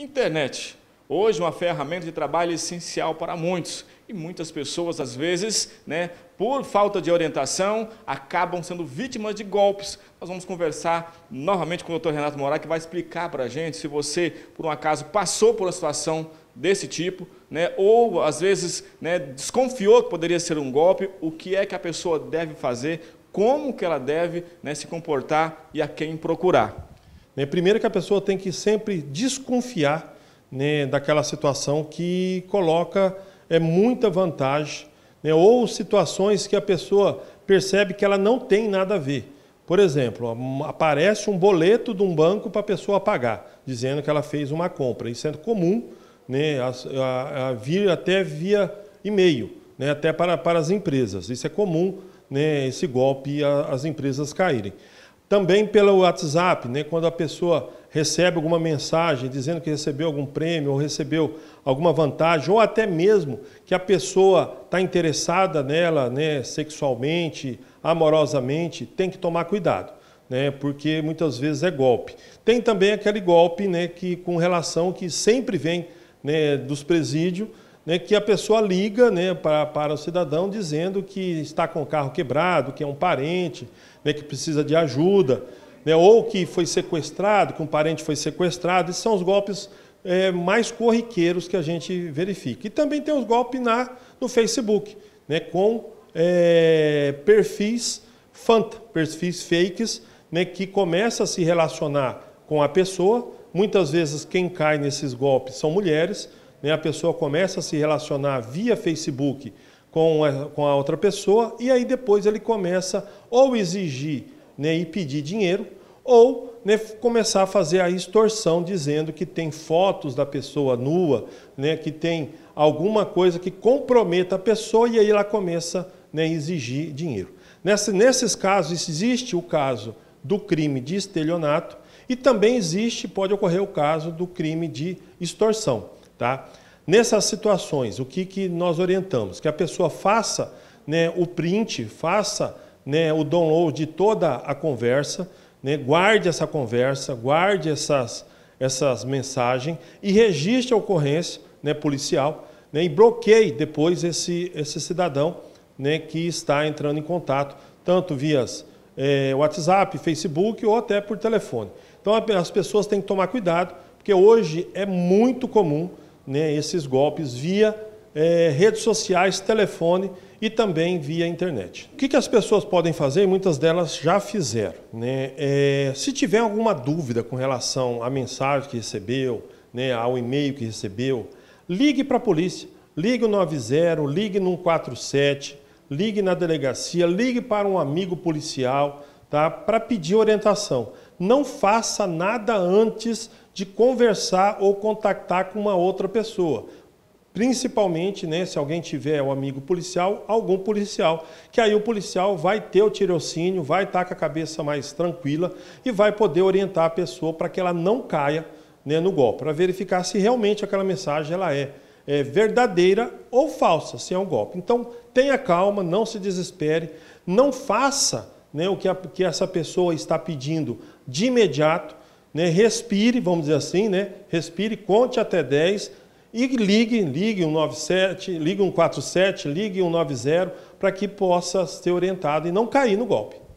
Internet. Hoje, uma ferramenta de trabalho essencial para muitos. E muitas pessoas, às vezes, né, por falta de orientação, acabam sendo vítimas de golpes. Nós vamos conversar novamente com o Dr. Renato Moraes, que vai explicar para a gente se você, por um acaso, passou por uma situação desse tipo, né, ou às vezes né, desconfiou que poderia ser um golpe, o que é que a pessoa deve fazer, como que ela deve né, se comportar e a quem procurar. Né? Primeiro que a pessoa tem que sempre desconfiar né, daquela situação que coloca é, muita vantagem, né? ou situações que a pessoa percebe que ela não tem nada a ver. Por exemplo, aparece um boleto de um banco para a pessoa pagar, dizendo que ela fez uma compra. Isso é comum né, a, a, a vir até via e-mail, né, até para, para as empresas. Isso é comum, né, esse golpe as empresas caírem. Também pelo WhatsApp, né, quando a pessoa recebe alguma mensagem dizendo que recebeu algum prêmio ou recebeu alguma vantagem, ou até mesmo que a pessoa está interessada nela né, sexualmente, amorosamente, tem que tomar cuidado, né, porque muitas vezes é golpe. Tem também aquele golpe né, que com relação que sempre vem né, dos presídios, né, que a pessoa liga né, para, para o cidadão dizendo que está com o carro quebrado, que é um parente, né, que precisa de ajuda, né, ou que foi sequestrado, que um parente foi sequestrado. Esses são os golpes é, mais corriqueiros que a gente verifica. E também tem os golpes na, no Facebook, né, com é, perfis fanta, perfis fakes, né, que começa a se relacionar com a pessoa. Muitas vezes quem cai nesses golpes são mulheres, né? A pessoa começa a se relacionar via Facebook com a, com a outra pessoa e aí depois ele começa ou exigir né, e pedir dinheiro ou né, começar a fazer a extorsão dizendo que tem fotos da pessoa nua, né, que tem alguma coisa que comprometa a pessoa e aí ela começa né, a exigir dinheiro. nesses casos, existe o caso do crime de estelionato e também existe, pode ocorrer o caso do crime de extorsão. Tá? Nessas situações, o que, que nós orientamos? Que a pessoa faça né, o print, faça né, o download de toda a conversa, né, guarde essa conversa, guarde essas, essas mensagens e registre a ocorrência né, policial né, e bloqueie depois esse, esse cidadão né, que está entrando em contato, tanto via é, eh, WhatsApp, Facebook ou até por telefone. Então as pessoas têm que tomar cuidado, porque hoje é muito comum né, esses golpes via é, redes sociais, telefone e também via internet. O que, que, as pessoas podem fazer? Muitas delas já fizeram. Né? É, se tiver alguma dúvida com relação à mensagem que recebeu, né, ao e-mail que recebeu, ligue para a polícia. Ligue o 90, ligue no 147, ligue na delegacia, ligue para um amigo policial tá, para pedir orientação. Não faça nada antes de conversar ou contactar com uma outra pessoa. Principalmente, né, se alguém tiver um amigo policial, algum policial, que aí o policial vai ter o tirocínio, vai estar com a cabeça mais tranquila e vai poder orientar a pessoa para que ela não caia né, no golpe, para verificar se realmente aquela mensagem ela é, é verdadeira ou falsa, se é um golpe. Então, tenha calma, não se desespere, não faça né, o que, a, que essa pessoa está pedindo de imediato, né? respire, vamos dizer assim, né? respire, conte até 10 e ligue, ligue 197, ligue 147, ligue 190 para que possa ser orientado e não cair no golpe.